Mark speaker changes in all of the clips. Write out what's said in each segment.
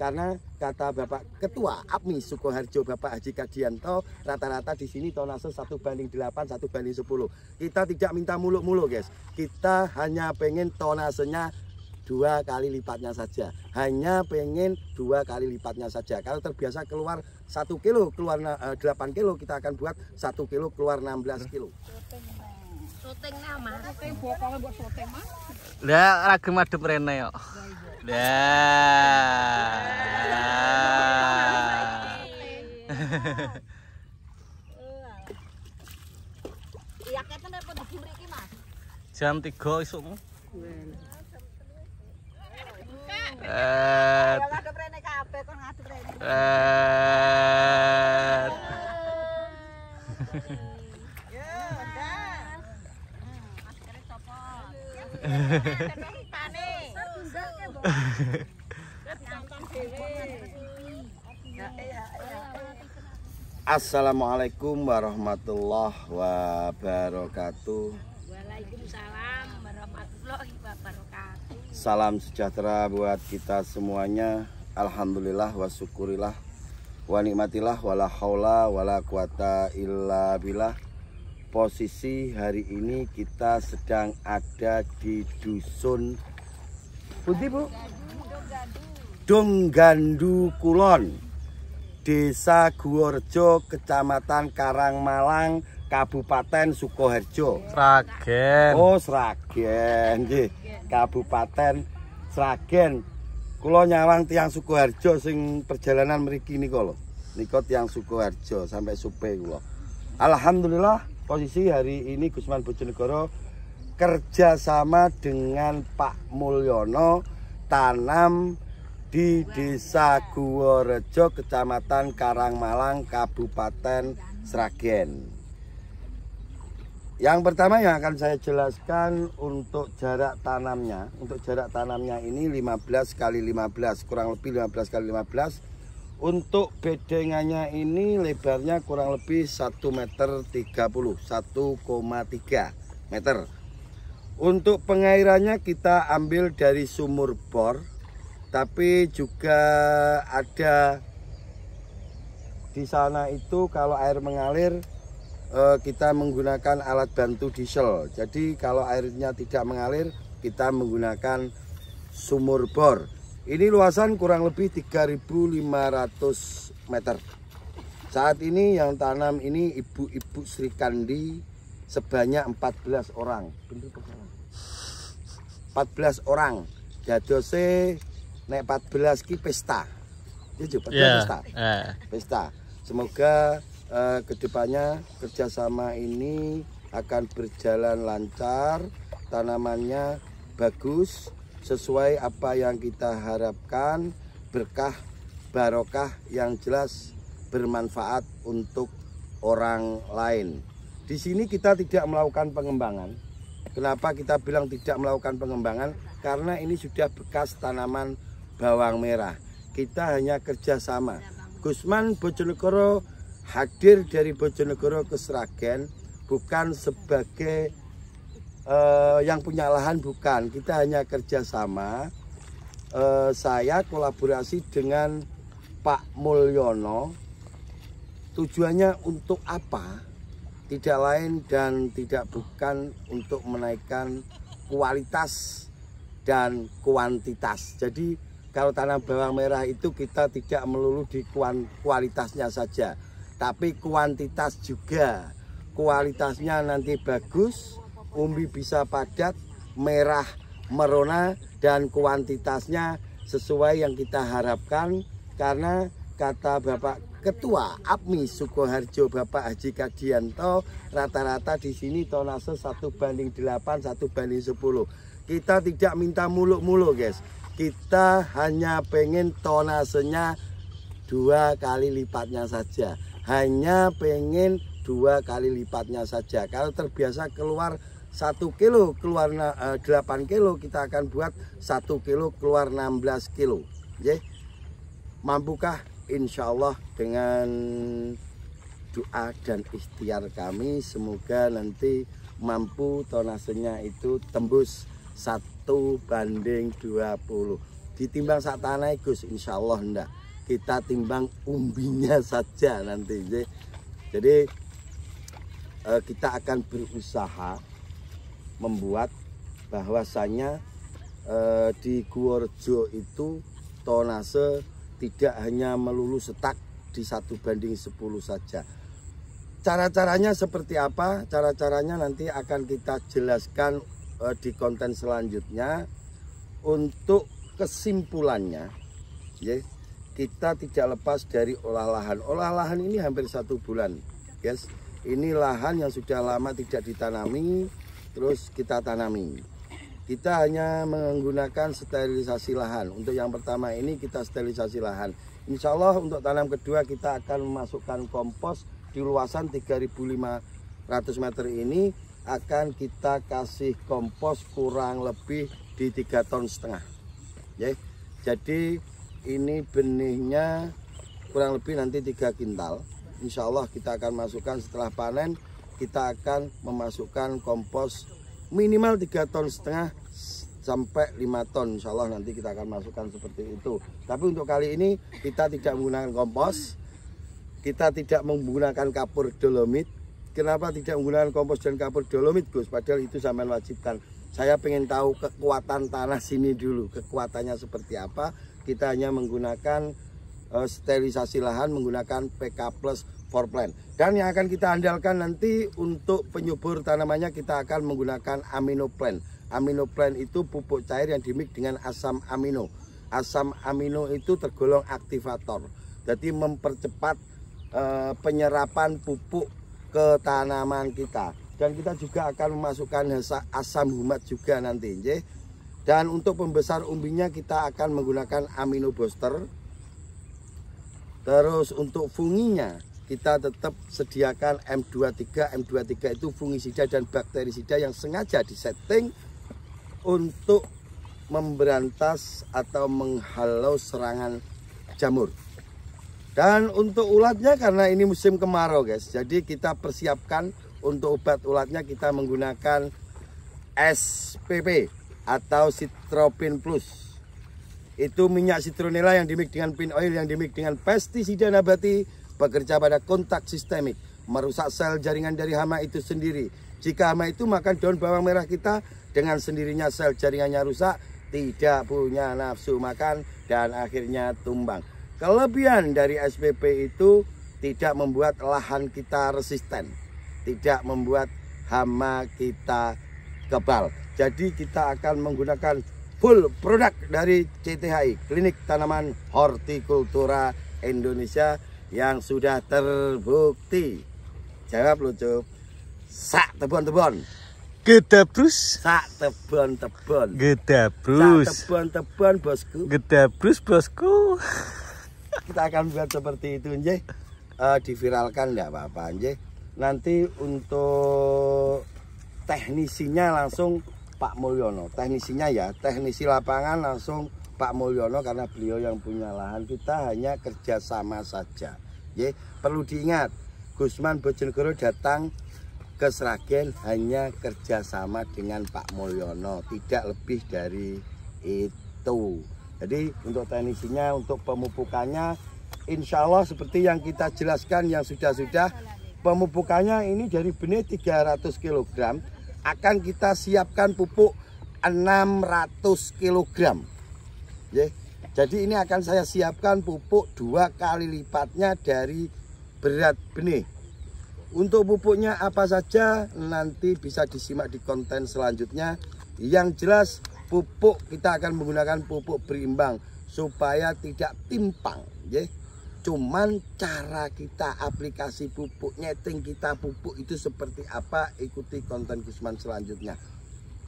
Speaker 1: karena kata Bapak Ketua APMI Sukoharjo Bapak Haji Kadianto rata-rata di sini tonase 1 banding 8 1 banding 10 kita tidak minta muluk-muluk guys kita hanya pengen tonasenya dua kali lipatnya saja hanya pengen dua kali lipatnya saja kalau terbiasa keluar satu kilo keluar 8 eh, kilo kita akan buat satu kilo keluar 16 kilo soteng nama soteng bokongnya buat soteng mah Ya ragam madem rene yuk Iya, mas. Jam tiga isuk. Eh. Eh. Ya, udah. Assalamualaikum warahmatullahi wabarakatuh. Waalaikumsalam warahmatullahi wabarakatuh. Salam sejahtera buat kita semuanya. Alhamdulillah wa syukurillah wa nikmatillah wala haula wala quwata illa billah. Posisi hari ini kita sedang ada di dusun Bundi Dong Gandu Kulon. Desa Guarjo Kecamatan Karangmalang, Kabupaten Sukoharjo. Sragen. Oh, Sragen nggih. Kabupaten Sragen. Kula nyawang tiang Sukoharjo sing perjalanan mriki nika lho. Nika tiyang Sukoharjo sampai supe kula. Alhamdulillah posisi hari ini Gusman Bojonegoro kerjasama dengan Pak Mulyono tanam di Desa Guworejo, Kecamatan Karangmalang, Kabupaten Sragen. Yang pertama yang akan saya jelaskan untuk jarak tanamnya. Untuk jarak tanamnya ini 15 kali 15, kurang lebih 15 kali 15. Untuk bedengannya ini lebarnya kurang lebih 1 meter 30, 1,3 meter untuk pengairannya kita ambil dari sumur bor, tapi juga ada di sana itu kalau air mengalir eh, kita menggunakan alat bantu diesel. Jadi kalau airnya tidak mengalir kita menggunakan sumur bor. Ini luasan kurang lebih 3.500 meter. Saat ini yang tanam ini ibu-ibu Sri Kandi sebanyak 14 orang 14 orang jadose nek 14 ki pesta ya juga yeah. pesta yeah. pesta semoga uh, kedepannya kerjasama ini akan berjalan lancar tanamannya bagus sesuai apa yang kita harapkan berkah barokah yang jelas bermanfaat untuk orang lain di sini kita tidak melakukan pengembangan. Kenapa kita bilang tidak melakukan pengembangan? Karena ini sudah bekas tanaman bawang merah. Kita hanya kerjasama. Gusman Bojonegoro hadir dari Bojonegoro ke Seragen bukan sebagai uh, yang punya lahan bukan. Kita hanya kerjasama. Uh, saya kolaborasi dengan Pak Mulyono. Tujuannya untuk apa? tidak lain dan tidak bukan untuk menaikkan kualitas dan kuantitas. Jadi kalau tanam bawang merah itu kita tidak melulu di kualitasnya saja, tapi kuantitas juga. Kualitasnya nanti bagus, umbi bisa padat, merah merona dan kuantitasnya sesuai yang kita harapkan karena kata Bapak Ketua APMI Sukoharjo Bapak Haji Kadianto rata-rata di sini tonase 1 banding 8 1 banding 10 kita tidak minta muluk-muluk guys kita hanya pengen tonasenya dua kali lipatnya saja hanya pengen dua kali lipatnya saja kalau terbiasa keluar satu kilo keluar 8 eh, kilo kita akan buat satu kilo keluar 16 kilo ya mampukah insya Allah dengan doa dan ikhtiar kami semoga nanti mampu tonasenya itu tembus satu banding 20 ditimbang saat tanah Gus insya Allah enggak kita timbang umbinya saja nanti jadi eh, kita akan berusaha membuat bahwasanya eh, di Guorjo itu tonase tidak hanya melulu setak di satu banding 10 saja. Cara-caranya seperti apa? Cara-caranya nanti akan kita jelaskan eh, di konten selanjutnya. Untuk kesimpulannya, ya, kita tidak lepas dari olah lahan. Olah lahan ini hampir satu bulan, guys. Ini lahan yang sudah lama tidak ditanami, terus kita tanami. Kita hanya menggunakan sterilisasi lahan. Untuk yang pertama ini kita sterilisasi lahan. Insya Allah untuk tanam kedua kita akan memasukkan kompos di luasan 3.500 meter ini akan kita kasih kompos kurang lebih di 3 ton setengah. Ya. Jadi ini benihnya kurang lebih nanti 3 kintal. Insya Allah kita akan masukkan setelah panen kita akan memasukkan kompos minimal 3 ton setengah sampai 5 ton insya Allah nanti kita akan masukkan seperti itu tapi untuk kali ini kita tidak menggunakan kompos kita tidak menggunakan kapur dolomit kenapa tidak menggunakan kompos dan kapur dolomit Gus padahal itu sampai wajibkan saya pengen tahu kekuatan tanah sini dulu kekuatannya seperti apa kita hanya menggunakan uh, sterilisasi lahan menggunakan PK plus for Plan. dan yang akan kita andalkan nanti untuk penyubur tanamannya kita akan menggunakan Amino Plan. Amino plan itu pupuk cair yang dimik dengan asam amino. Asam amino itu tergolong aktivator. Jadi mempercepat e, penyerapan pupuk ke tanaman kita. Dan kita juga akan memasukkan asam humat juga nanti. Ye. Dan untuk pembesar umbinya kita akan menggunakan amino booster. Terus untuk funginya kita tetap sediakan M23. M23 itu fungisida dan bakterisida yang sengaja disetting untuk memberantas atau menghalau serangan jamur. Dan untuk ulatnya karena ini musim kemarau guys, jadi kita persiapkan untuk obat ulatnya kita menggunakan SPP atau Citropin Plus. Itu minyak citronella yang dimik dengan pin oil yang dimik dengan pestisida nabati bekerja pada kontak sistemik, merusak sel jaringan dari hama itu sendiri. Jika hama itu makan daun bawang merah kita, dengan sendirinya sel jaringannya rusak, tidak punya nafsu makan, dan akhirnya tumbang. Kelebihan dari SPP itu tidak membuat lahan kita resisten, tidak membuat hama kita kebal. Jadi kita akan menggunakan full produk dari CTHI, Klinik Tanaman Hortikultura Indonesia yang sudah terbukti. Jawab lucu. Sak tebon-tebon brus Sak tebon-tebon. brus Sak tebon-tebon bosku. brus bosku. Kita akan buat seperti itu nje Uh, diviralkan enggak apa-apa nje Nanti untuk teknisinya langsung Pak Mulyono. Teknisinya ya, teknisi lapangan langsung Pak Mulyono karena beliau yang punya lahan. Kita hanya kerjasama saja. Ya, perlu diingat, Gusman Bojonegoro datang ke Sragen hanya kerjasama dengan Pak Mulyono tidak lebih dari itu jadi untuk teknisinya untuk pemupukannya Insya Allah seperti yang kita jelaskan yang sudah-sudah pemupukannya ini dari benih 300 kg akan kita siapkan pupuk 600 kg ya, jadi ini akan saya siapkan pupuk dua kali lipatnya dari berat benih untuk pupuknya apa saja nanti bisa disimak di konten selanjutnya. Yang jelas pupuk kita akan menggunakan pupuk berimbang supaya tidak timpang, ya. Cuman cara kita aplikasi pupuk nyeting kita pupuk itu seperti apa ikuti konten Gusman selanjutnya.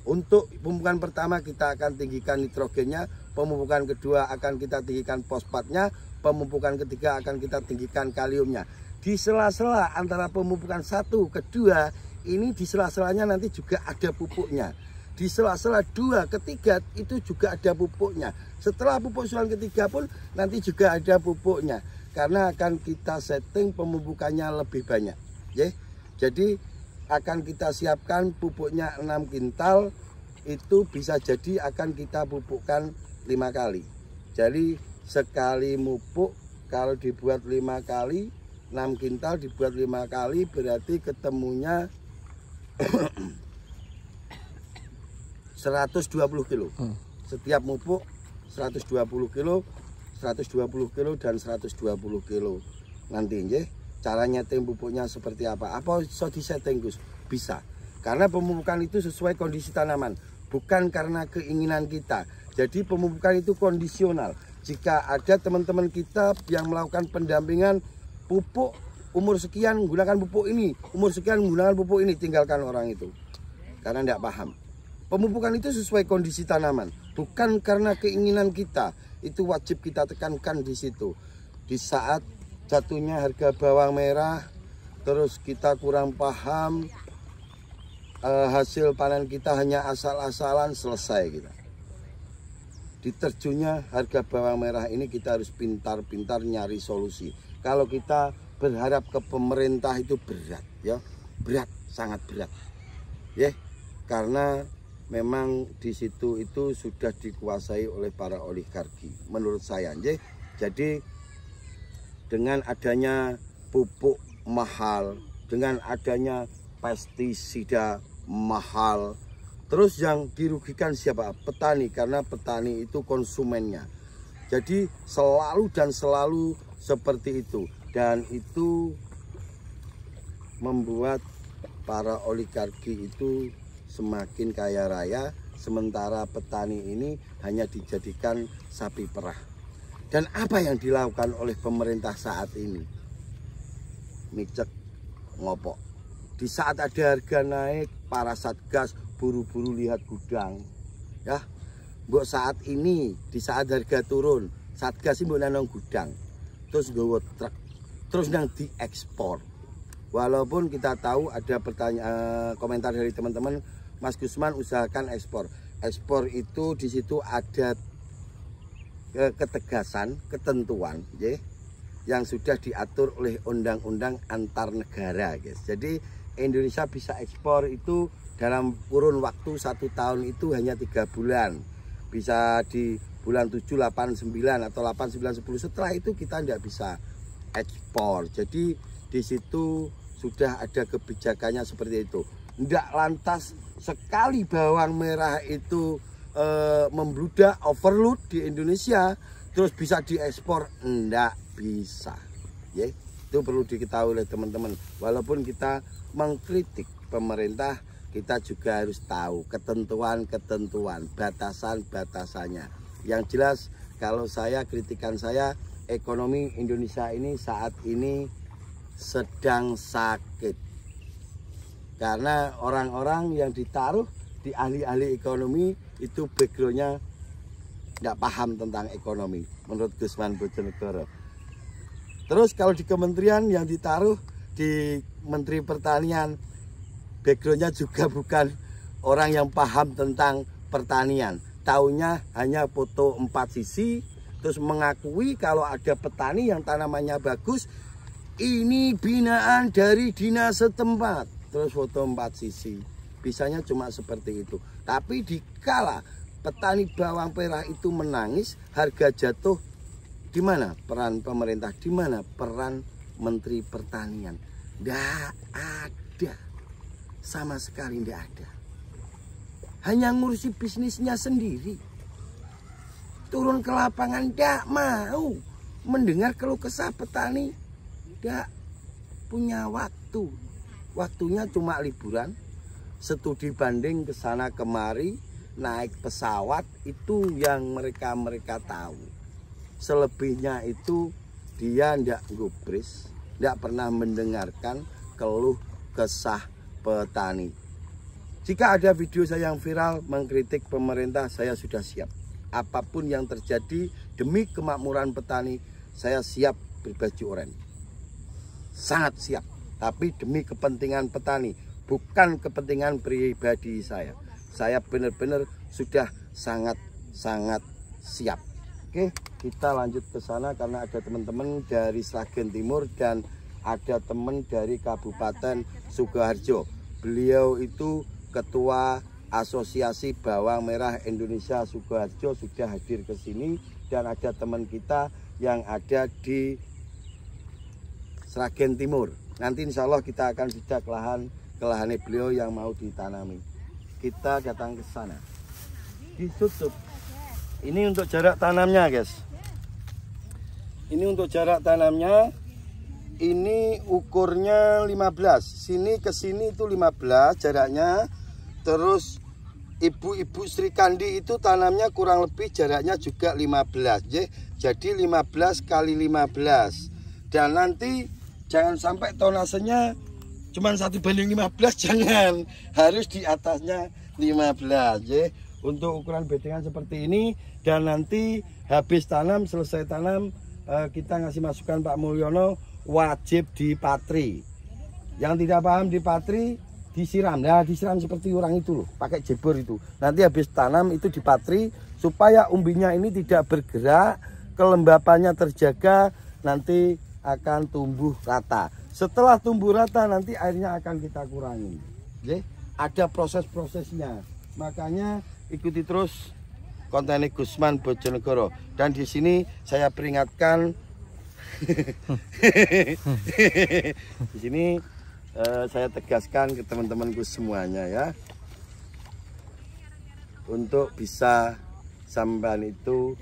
Speaker 1: Untuk pemupukan pertama kita akan tinggikan nitrogennya, pemupukan kedua akan kita tinggikan fosfatnya, pemupukan ketiga akan kita tinggikan kaliumnya di sela-sela antara pemupukan satu ke dua ini di sela-selanya nanti juga ada pupuknya di sela-sela dua ketiga itu juga ada pupuknya setelah pupuk susulan ketiga pun nanti juga ada pupuknya karena akan kita setting pemupukannya lebih banyak ya jadi akan kita siapkan pupuknya 6 kintal itu bisa jadi akan kita pupukkan lima kali jadi sekali mupuk kalau dibuat lima kali 6 kintal dibuat 5 kali berarti ketemunya 120 kilo hmm. setiap mupuk 120 kilo 120 kilo dan 120 kilo nanti ya caranya tim pupuknya seperti apa apa so disetting Gus bisa karena pemupukan itu sesuai kondisi tanaman bukan karena keinginan kita jadi pemupukan itu kondisional jika ada teman-teman kita yang melakukan pendampingan pupuk umur sekian gunakan pupuk ini, umur sekian gunakan pupuk ini, tinggalkan orang itu. Karena tidak paham. Pemupukan itu sesuai kondisi tanaman, bukan karena keinginan kita. Itu wajib kita tekankan di situ. Di saat jatuhnya harga bawang merah, terus kita kurang paham eh, hasil panen kita hanya asal-asalan selesai kita. Diterjunya harga bawang merah ini kita harus pintar-pintar nyari solusi kalau kita berharap ke pemerintah itu berat ya berat sangat berat ya karena memang di situ itu sudah dikuasai oleh para oligarki menurut saya ya. jadi dengan adanya pupuk mahal dengan adanya pestisida mahal terus yang dirugikan siapa petani karena petani itu konsumennya jadi selalu dan selalu seperti itu dan itu membuat para oligarki itu semakin kaya raya sementara petani ini hanya dijadikan sapi perah dan apa yang dilakukan oleh pemerintah saat ini micek ngopok di saat ada harga naik para satgas buru-buru lihat gudang ya buat saat ini di saat harga turun satgas ini mbok nanong gudang terus gowo truk terus yang diekspor walaupun kita tahu ada pertanyaan eh, komentar dari teman-teman Mas Gusman usahakan ekspor ekspor itu di situ ada eh, ketegasan ketentuan ya yang sudah diatur oleh undang-undang antar negara guys jadi Indonesia bisa ekspor itu dalam kurun waktu satu tahun itu hanya tiga bulan bisa di bulan 7, 8, 9 atau 8, 9, 10 setelah itu kita tidak bisa ekspor jadi di situ sudah ada kebijakannya seperti itu tidak lantas sekali bawang merah itu e, membludak overload di Indonesia terus bisa diekspor tidak bisa ya itu perlu diketahui oleh teman-teman walaupun kita mengkritik pemerintah kita juga harus tahu ketentuan-ketentuan batasan-batasannya yang jelas kalau saya kritikan saya ekonomi Indonesia ini saat ini sedang sakit. Karena orang-orang yang ditaruh di ahli-ahli ekonomi itu backgroundnya nggak paham tentang ekonomi menurut Gusman Bojonegoro. Terus kalau di kementerian yang ditaruh di Menteri Pertanian backgroundnya juga bukan orang yang paham tentang pertanian tahunya hanya foto empat sisi terus mengakui kalau ada petani yang tanamannya bagus ini binaan dari dinas setempat terus foto empat sisi bisanya cuma seperti itu tapi dikala petani bawang merah itu menangis harga jatuh di mana peran pemerintah di mana peran menteri pertanian tidak ada sama sekali tidak ada hanya ngurusi bisnisnya sendiri. Turun ke lapangan tidak mau mendengar keluh kesah petani tidak punya waktu. Waktunya cuma liburan, studi banding ke sana kemari, naik pesawat itu yang mereka-mereka tahu. Selebihnya itu dia tidak gubris, tidak pernah mendengarkan keluh kesah petani. Jika ada video saya yang viral mengkritik pemerintah, saya sudah siap. Apapun yang terjadi demi kemakmuran petani, saya siap berbaju oranye. Sangat siap, tapi demi kepentingan petani, bukan kepentingan pribadi saya. Saya benar-benar sudah sangat-sangat siap. Oke, kita lanjut ke sana karena ada teman-teman dari Sragen Timur dan ada teman dari Kabupaten Sukoharjo. Beliau itu Ketua Asosiasi Bawang Merah Indonesia Sukoharjo sudah hadir ke sini dan ada teman kita yang ada di Sragen Timur. Nanti insya Allah kita akan sejak lahan kelahannya beliau yang mau ditanami. Kita datang ke sana. Ditutup. Ini untuk jarak tanamnya, guys. Ini untuk jarak tanamnya. Ini ukurnya 15. Sini ke sini itu 15 jaraknya terus ibu-ibu Sri Kandi itu tanamnya kurang lebih jaraknya juga 15 ya. jadi 15 kali 15 dan nanti jangan sampai tonasenya cuma satu banding 15 jangan harus di atasnya 15 ya untuk ukuran bedengan seperti ini dan nanti habis tanam selesai tanam eh, kita ngasih masukan Pak Mulyono wajib dipatri yang tidak paham di dipatri disiram ya disiram seperti orang itu loh pakai jebur itu nanti habis tanam itu dipatri supaya umbinya ini tidak bergerak kelembapannya terjaga nanti akan tumbuh rata setelah tumbuh rata nanti airnya akan kita kurangi Oke? ada proses-prosesnya makanya ikuti terus konten Gusman Bojonegoro dan di sini saya peringatkan di sini Eh, saya tegaskan ke teman-temanku semuanya ya untuk bisa sampean itu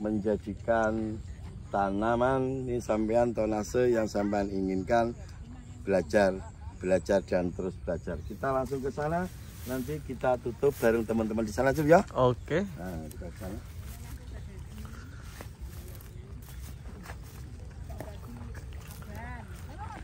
Speaker 1: menjadikan tanaman ini sampean tonase yang sampean inginkan belajar belajar dan terus belajar kita langsung ke sana nanti kita tutup bareng teman-teman di sana cuy ya oke nah, kita sana.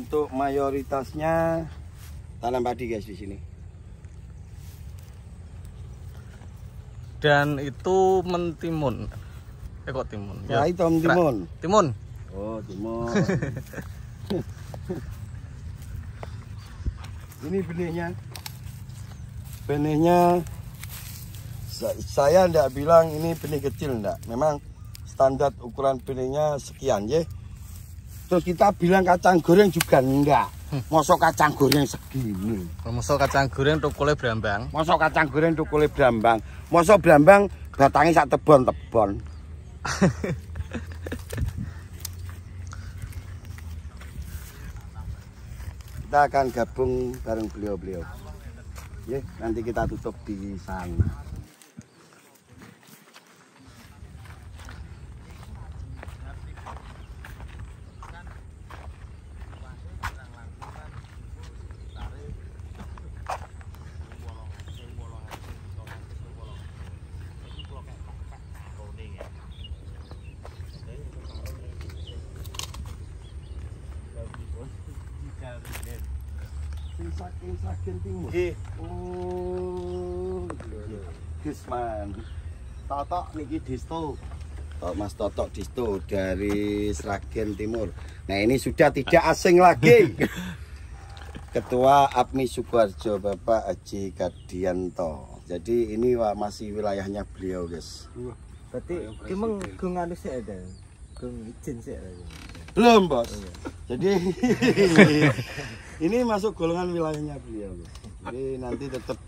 Speaker 1: untuk mayoritasnya tanam padi guys di sini dan itu mentimun eh kok timun ya, ya itu mentimun timun oh timun ini benihnya benihnya saya tidak bilang ini benih kecil tidak memang standar ukuran benihnya sekian ya Terus kita bilang kacang goreng juga enggak. Hmm. Mosok kacang goreng segini. Mosok kacang goreng tukule berambang, Mosok kacang goreng tukule berambang, Mosok berambang batangnya sak tebon-tebon. kita akan gabung bareng beliau-beliau. Ya, nanti kita tutup di sana. bagian timur. Nggih. Iya. Oh. Gitu ya. iya. Gus Toto Totok niki Disto. Oh, Mas Toto Disto dari Sragen Timur. Nah, ini sudah tidak asing lagi. Ketua APMI Sukoharjo Bapak Haji Kadianto. Jadi ini masih wilayahnya beliau, guys. Berarti emang geng anu sih ada. Geng izin sih ada. Belum, Bos. Jadi ini masuk golongan wilayahnya beliau, Jadi nanti tetap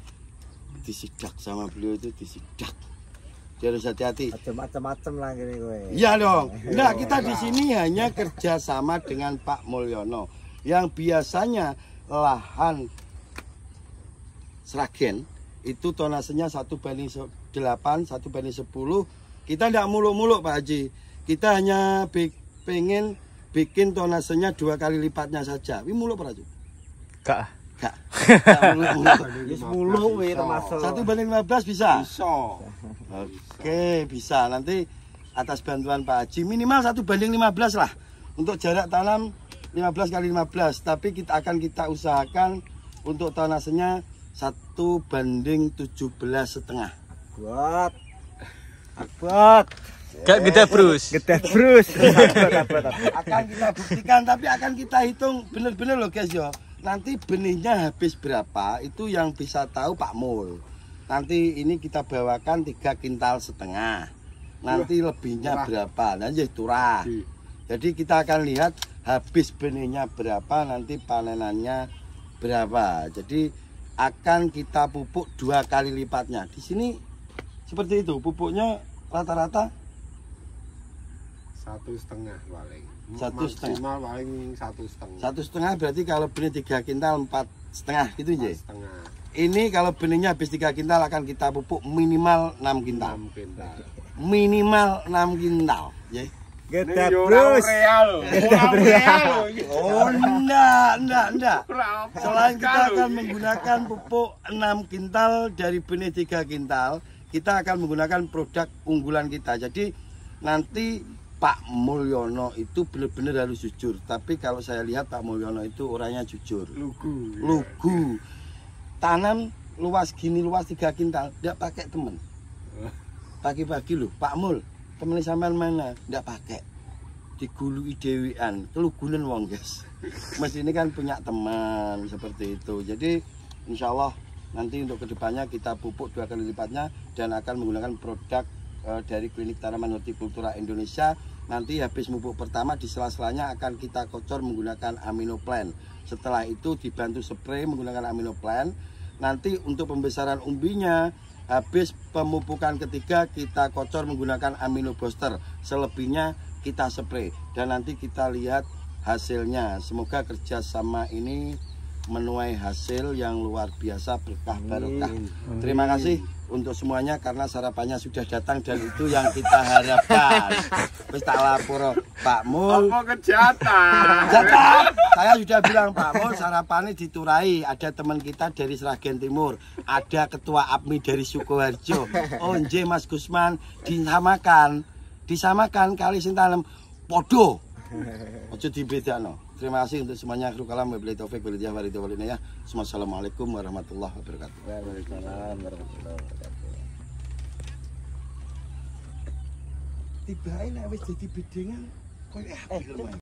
Speaker 1: disidak sama beliau itu disidak. Dia harus hati-hati. Macam-macam lah gini gue. Iya dong. Nah, kita di sini hanya kerjasama dengan Pak Mulyono yang biasanya lahan Seragen itu tonasenya satu banding delapan, satu banding sepuluh, Kita tidak muluk-muluk Pak Haji. Kita hanya pengen bikin tonasenya dua kali lipatnya saja. Wih mulu pernah juga. Kak. Kak. Mulu termasuk. Satu banding 15 bisa. Bisa. Oke, bisa. Nanti atas bantuan Pak Haji minimal satu banding lima belas lah untuk jarak tanam belas kali lima belas. tapi kita akan kita usahakan untuk tonasenya satu banding tujuh belas setengah buat buat Gak gede brus. Gede brus. akan kita buktikan tapi akan kita hitung bener-bener loh guys yo. Nanti benihnya habis berapa itu yang bisa tahu Pak Mul. Nanti ini kita bawakan 3 kintal setengah. Nanti lebihnya berapa? Nanti turah. Ya, Jadi kita akan lihat habis benihnya berapa nanti panenannya berapa. Jadi akan kita pupuk dua kali lipatnya. Di sini seperti itu pupuknya rata-rata satu setengah paling satu setengah paling satu setengah satu setengah berarti kalau benih tiga kintal empat setengah gitu ya ini kalau benihnya habis tiga kintal akan kita pupuk minimal enam kintal. minimal enam kintal ya Gede terus. Oh enggak, oh, enggak, enggak. Selain kita akan menggunakan pupuk enam kintal dari benih 3 kintal, kita akan menggunakan produk unggulan kita. Jadi nanti Pak Mulyono itu benar-benar harus jujur. Tapi kalau saya lihat Pak Mulyono itu orangnya jujur. Lugu. Ya. Lugu. Tanam luas gini luas tiga kintal, tidak pakai temen. Pagi-pagi loh, Pak Mul, temennya sampean mana? Tidak pakai digului lu kelugunan wong guys mas ini kan punya teman seperti itu jadi insya Allah nanti untuk kedepannya kita pupuk dua kali lipatnya dan akan menggunakan produk eh, dari klinik tanaman hortikultura Indonesia Nanti habis pupuk pertama di sela-selanya akan kita kocor menggunakan amino plan Setelah itu dibantu spray menggunakan amino plan Nanti untuk pembesaran umbinya habis pemupukan ketiga kita kocor menggunakan amino aminobuster. Selebihnya kita spray dan nanti kita lihat hasilnya. Semoga kerjasama ini menuai hasil yang luar biasa berkah barokah. Terima kasih untuk semuanya karena sarapannya sudah datang dan itu yang kita harapkan. Wis tak lapor Pak Mul. Apa kejahatan? Jatah. Ya kan? Saya sudah bilang Pak Mul sarapannya diturai. Ada teman kita dari Seragen Timur, ada ketua APMI dari Sukoharjo. Onje oh, Mas Gusman disamakan. Disamakan kali sintalem podo. Ojo dibedakno terima kasih untuk semuanya. kru kalam, wabillahi taufik, walidiyah, walidiyah, ya. Assalamualaikum warahmatullahi wabarakatuh. Waalaikumsalam warahmatullahi wabarakatuh. Tibain awis jadi bedengan, Kok eh,